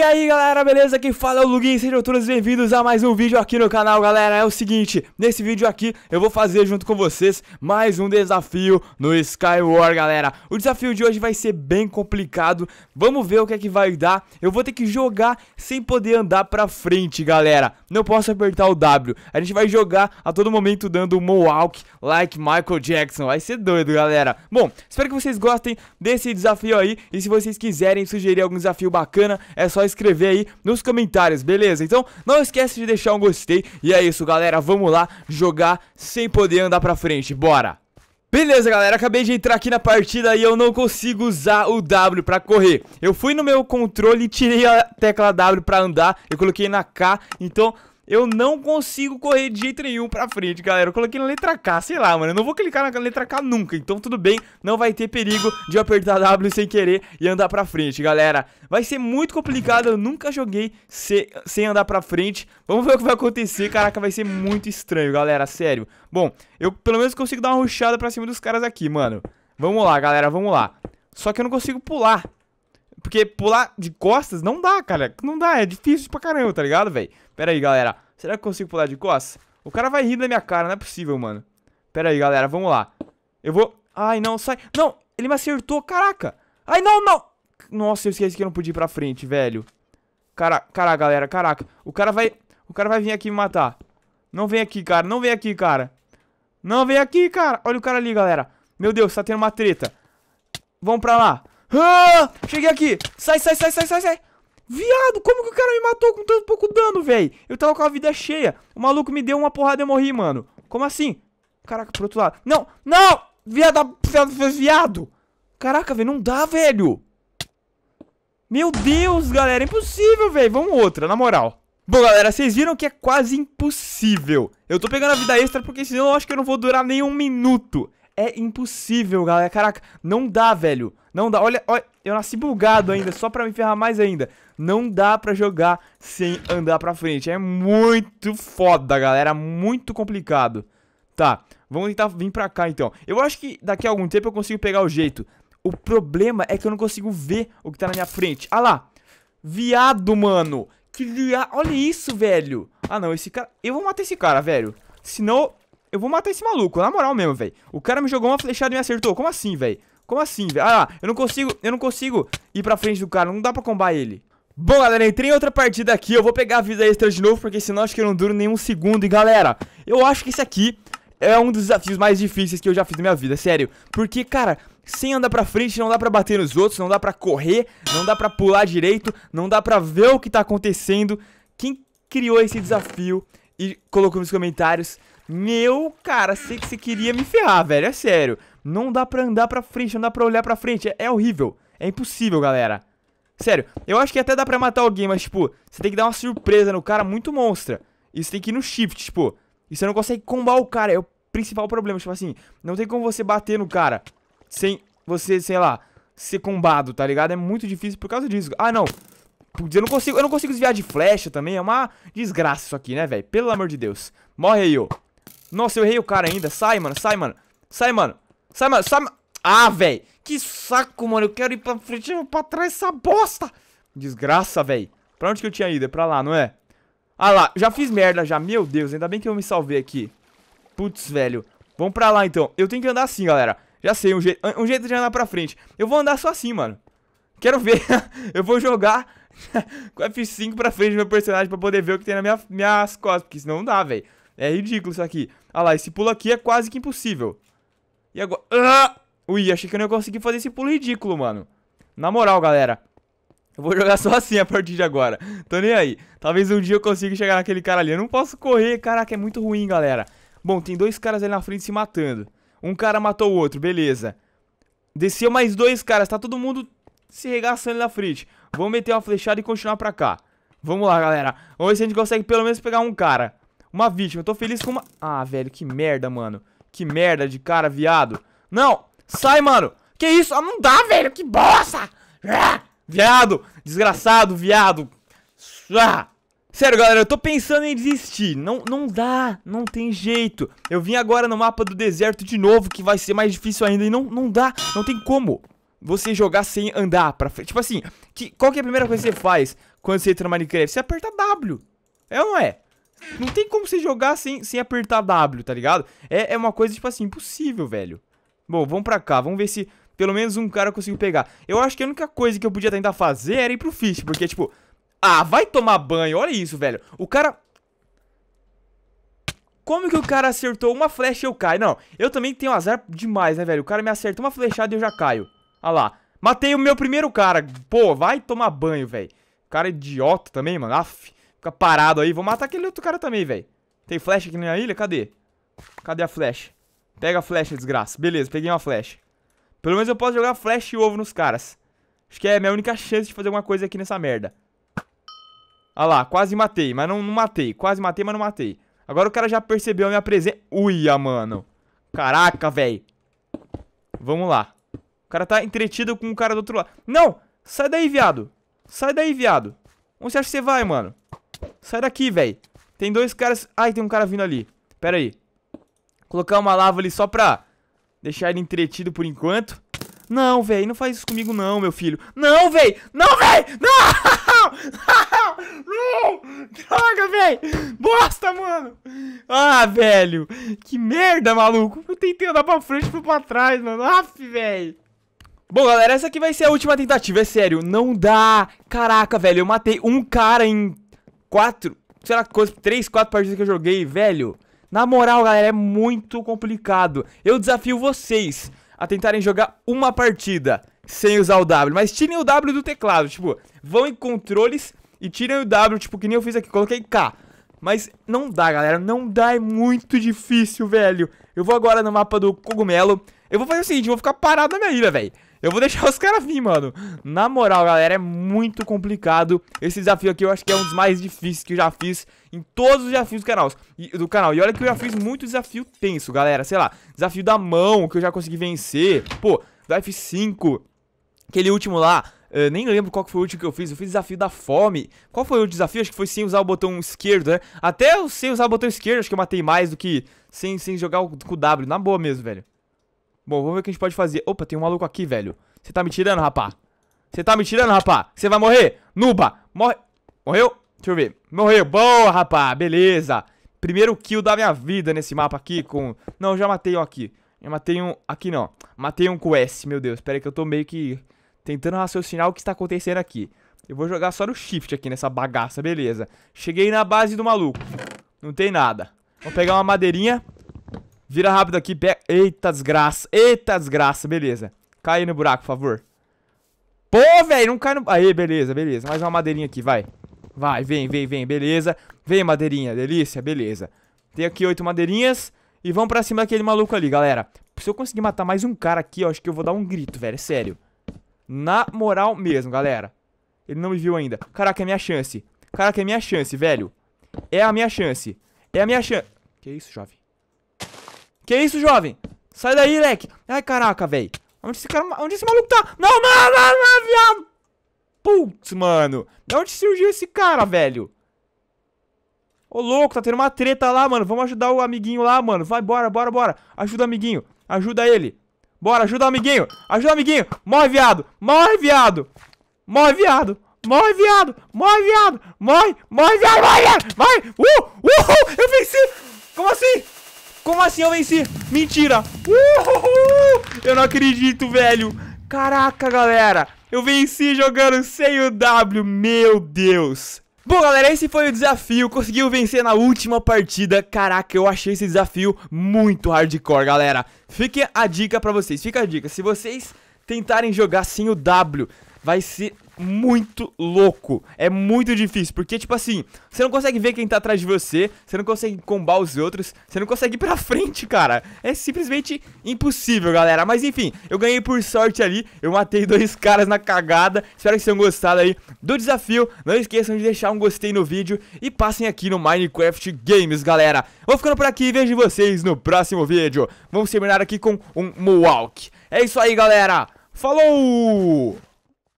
E aí galera, beleza? Quem fala é o Luguin, sejam todos bem-vindos a mais um vídeo aqui no canal, galera. É o seguinte, nesse vídeo aqui eu vou fazer junto com vocês mais um desafio no Skywar, galera. O desafio de hoje vai ser bem complicado, vamos ver o que é que vai dar. Eu vou ter que jogar sem poder andar pra frente, galera. Não posso apertar o W, a gente vai jogar a todo momento dando um Mohawk like Michael Jackson. Vai ser doido, galera. Bom, espero que vocês gostem desse desafio aí e se vocês quiserem sugerir algum desafio bacana, é só escrever aí nos comentários, beleza? Então não esquece de deixar um gostei. E é isso, galera. Vamos lá jogar sem poder andar pra frente. Bora! Beleza, galera, acabei de entrar aqui na partida e eu não consigo usar o W pra correr. Eu fui no meu controle e tirei a tecla W pra andar, eu coloquei na K, então eu não consigo correr de jeito nenhum pra frente, galera. Eu coloquei na letra K, sei lá, mano. Eu não vou clicar na letra K nunca. Então tudo bem, não vai ter perigo de eu apertar W sem querer e andar pra frente, galera. Vai ser muito complicado. Eu nunca joguei se, sem andar pra frente. Vamos ver o que vai acontecer. Caraca, vai ser muito estranho, galera. Sério. Bom, eu pelo menos consigo dar uma ruxada pra cima dos caras aqui, mano. Vamos lá, galera. Vamos lá. Só que eu não consigo pular. Porque pular de costas não dá, cara. Não dá, é difícil pra caramba, tá ligado, velho? Pera aí, galera. Será que eu consigo pular de costas? O cara vai rir da minha cara, não é possível, mano. Pera aí, galera, vamos lá. Eu vou... Ai, não, sai. Não, ele me acertou, caraca. Ai, não, não. Nossa, eu esqueci que eu não podia ir pra frente, velho. Cara, cara, galera, caraca. O cara vai... O cara vai vir aqui me matar. Não vem aqui, cara. Não vem aqui, cara. Não vem aqui, cara. Olha o cara ali, galera. Meu Deus, tá tendo uma treta. Vamos pra lá. Ah, cheguei aqui. Sai, sai, sai, sai, sai, sai. Viado, como que o cara me matou com tanto pouco dano, velho? Eu tava com a vida cheia. O maluco me deu uma porrada e eu morri, mano. Como assim? Caraca, pro outro lado. Não, não! Viado, viado. Caraca, velho, não dá, velho. Meu Deus, galera, impossível, velho. Vamos outra, na moral. Bom, galera, vocês viram que é quase impossível. Eu tô pegando a vida extra porque senão eu acho que eu não vou durar nem um minuto. É impossível, galera. Caraca, não dá, velho. Não dá. Olha, olha, eu nasci bugado ainda, só pra me ferrar mais ainda. Não dá pra jogar sem andar pra frente. É muito foda, galera. Muito complicado. Tá, vamos tentar vir pra cá, então. Eu acho que daqui a algum tempo eu consigo pegar o jeito. O problema é que eu não consigo ver o que tá na minha frente. Ah lá. Viado, mano. Que viado. Olha isso, velho. Ah, não. Esse cara... Eu vou matar esse cara, velho. Senão eu vou matar esse maluco, na moral mesmo, velho. O cara me jogou uma flechada e me acertou. Como assim, velho? Como assim, velho? Ah, eu não consigo, eu não consigo ir pra frente do cara. Não dá pra combar ele. Bom, galera, entrei em outra partida aqui. Eu vou pegar a vida extra de novo, porque senão acho que eu não duro nenhum segundo. E, galera, eu acho que esse aqui é um dos desafios mais difíceis que eu já fiz na minha vida, sério. Porque, cara, sem andar pra frente, não dá pra bater nos outros, não dá pra correr, não dá pra pular direito, não dá pra ver o que tá acontecendo. Quem criou esse desafio e colocou nos comentários meu, cara, sei que você queria me ferrar, velho, é sério. Não dá pra andar pra frente, não dá pra olhar pra frente, é, é horrível. É impossível, galera. Sério, eu acho que até dá pra matar alguém, mas, tipo, você tem que dar uma surpresa no cara muito monstra. E você tem que ir no shift, tipo, e você não consegue combar o cara, é o principal problema. Tipo assim, não tem como você bater no cara sem você, sei lá, ser combado, tá ligado? É muito difícil por causa disso. Ah, não. Eu não consigo, eu não consigo desviar de flecha também, é uma desgraça isso aqui, né, velho? Pelo amor de Deus. Morre aí, ô. Nossa, eu errei o cara ainda. Sai, mano. Sai, mano. Sai, mano. Sai, mano. Sai, mano. Ah, velho. Que saco, mano. Eu quero ir pra frente e pra trás essa bosta. Desgraça, velho. Pra onde que eu tinha ido? É pra lá, não é? Ah lá. Já fiz merda já. Meu Deus. Ainda bem que eu me salvei aqui. Putz, velho. Vamos pra lá, então. Eu tenho que andar assim, galera. Já sei. Um, je um jeito de andar pra frente. Eu vou andar só assim, mano. Quero ver. eu vou jogar com F5 pra frente do meu personagem pra poder ver o que tem na minha, minhas costas. Porque senão não dá, velho. É ridículo isso aqui. Ah lá, esse pulo aqui é quase que impossível. E agora... Ah! Ui, achei que eu não ia conseguir fazer esse pulo ridículo, mano. Na moral, galera. Eu vou jogar só assim a partir de agora. Tô nem aí. Talvez um dia eu consiga chegar naquele cara ali. Eu não posso correr. Caraca, é muito ruim, galera. Bom, tem dois caras ali na frente se matando. Um cara matou o outro, beleza. Desceu mais dois caras. Tá todo mundo se regaçando na frente. Vamos meter uma flechada e continuar pra cá. Vamos lá, galera. Vamos ver se a gente consegue pelo menos pegar um cara. Uma vítima. Eu tô feliz com uma... Ah, velho, que merda, mano. Que merda de cara, viado. Não! Sai, mano! Que isso? Ah, não dá, velho! Que bosta! Ah, viado! Desgraçado, viado! Ah. Sério, galera, eu tô pensando em desistir. Não, não dá, não tem jeito. Eu vim agora no mapa do deserto de novo, que vai ser mais difícil ainda. E não, não dá, não tem como você jogar sem andar pra frente. Tipo assim, que, qual que é a primeira coisa que você faz quando você entra no Minecraft? Você aperta W. É ou não é? Não tem como você jogar sem, sem apertar W, tá ligado? É, é uma coisa, tipo assim, impossível, velho. Bom, vamos pra cá, vamos ver se pelo menos um cara consigo pegar. Eu acho que a única coisa que eu podia tentar fazer era ir pro Fish, porque, tipo... Ah, vai tomar banho, olha isso, velho. O cara... Como que o cara acertou uma flecha e eu caio? Não, eu também tenho azar demais, né, velho? O cara me acerta uma flechada e eu já caio. Ah lá, matei o meu primeiro cara. Pô, vai tomar banho, velho. Cara idiota também, mano. Aff. Fica parado aí. Vou matar aquele outro cara também, velho. Tem flecha aqui na ilha? Cadê? Cadê a flecha? Pega a flecha, desgraça. Beleza, peguei uma flecha. Pelo menos eu posso jogar flecha e ovo nos caras. Acho que é a minha única chance de fazer alguma coisa aqui nessa merda. Olha lá, quase matei, mas não, não matei. Quase matei, mas não matei. Agora o cara já percebeu a minha presença. Uia, mano. Caraca, velho. Vamos lá. O cara tá entretido com o cara do outro lado. Não! Sai daí, viado. Sai daí, viado. Onde você acha que você vai, mano? Sai daqui, velho. Tem dois caras... Ai, tem um cara vindo ali. Pera aí. Colocar uma lava ali só pra deixar ele entretido por enquanto. Não, velho, não faz isso comigo não, meu filho. Não, velho! Não, velho! Não! Não! Droga, velho! Bosta, mano! Ah, velho! Que merda, maluco! Eu tentei andar pra frente e fui pra trás, mano. Aff, velho! Bom, galera, essa aqui vai ser a última tentativa, é sério, não dá. Caraca, velho, eu matei um cara em quatro, sei lá, coisa, três, quatro partidas que eu joguei, velho. Na moral, galera, é muito complicado. Eu desafio vocês a tentarem jogar uma partida sem usar o W. Mas tirem o W do teclado, tipo, vão em controles e tirem o W, tipo, que nem eu fiz aqui, coloquei K. Mas não dá, galera, não dá, é muito difícil, velho. Eu vou agora no mapa do cogumelo. Eu vou fazer o seguinte, eu vou ficar parado na minha ilha, velho. Eu vou deixar os caras vir, mano. Na moral, galera, é muito complicado. Esse desafio aqui eu acho que é um dos mais difíceis que eu já fiz em todos os desafios do canal. do canal. E olha que eu já fiz muito desafio tenso, galera. Sei lá, desafio da mão, que eu já consegui vencer. Pô, do F5, aquele último lá. Uh, nem lembro qual foi o último que eu fiz. Eu fiz desafio da fome. Qual foi o desafio? Acho que foi sem usar o botão esquerdo, né? Até eu sem usar o botão esquerdo, acho que eu matei mais do que sem, sem jogar com o W. Na boa mesmo, velho. Bom, vou ver o que a gente pode fazer. Opa, tem um maluco aqui, velho. Você tá me tirando, rapá? Você tá me tirando, rapá? Você vai morrer? Nuba, morre. Morreu? Deixa eu ver. Morreu. Boa, rapá. Beleza. Primeiro kill da minha vida nesse mapa aqui com... Não, já matei um aqui. Já matei um... Aqui não. Matei um com S, meu Deus. Pera aí que eu tô meio que tentando raciocinar o que está acontecendo aqui. Eu vou jogar só no shift aqui nessa bagaça, beleza. Cheguei na base do maluco. Não tem nada. Vou pegar uma madeirinha. Vira rápido aqui. pega... Eita desgraça. Eita desgraça. Beleza. Cai no buraco, por favor. Pô, velho, não cai no... Aí, beleza, beleza. Mais uma madeirinha aqui, vai. Vai, vem, vem, vem, beleza. Vem, madeirinha, delícia, beleza. Tem aqui oito madeirinhas. E vamos pra cima daquele maluco ali, galera. Se eu conseguir matar mais um cara aqui, eu acho que eu vou dar um grito, velho, é sério. Na moral mesmo, galera. Ele não me viu ainda. Caraca, é minha chance. Caraca, é minha chance, velho. É a minha chance. É a minha chance. Que isso, jovem? Que isso, jovem? Sai daí, leque. Ai, caraca, velho. Onde esse cara... Onde esse maluco tá? Não, não, não, não, viado. Putz, mano. De onde surgiu esse cara, velho? Ô, louco, tá tendo uma treta lá, mano. Vamos ajudar o amiguinho lá, mano. Vai, bora, bora, bora. Ajuda o amiguinho. Ajuda ele. Bora, ajuda o amiguinho. Ajuda o amiguinho. Morre, viado. Morre, viado. Morre, viado. Morre, viado! Morre, viado! Morre! Morre, viado! Morre, viado! Morre! Uh, uh! Uh! Eu venci! Como assim? Como assim eu venci? Mentira! Uhul! Eu não acredito, velho! Caraca, galera! Eu venci jogando sem o W, meu Deus! Bom, galera, esse foi o desafio, conseguiu vencer na última partida, caraca, eu achei esse desafio muito hardcore, galera. Fique a dica pra vocês, fica a dica, se vocês tentarem jogar sem o W, vai ser muito louco. É muito difícil, porque, tipo assim, você não consegue ver quem tá atrás de você, você não consegue combar os outros, você não consegue ir pra frente, cara. É simplesmente impossível, galera. Mas enfim, eu ganhei por sorte ali, eu matei dois caras na cagada. Espero que vocês tenham gostado aí do desafio. Não esqueçam de deixar um gostei no vídeo e passem aqui no Minecraft Games, galera. Vou ficando por aqui e vejo vocês no próximo vídeo. Vamos terminar aqui com um Mohawk. É isso aí, galera. Falou!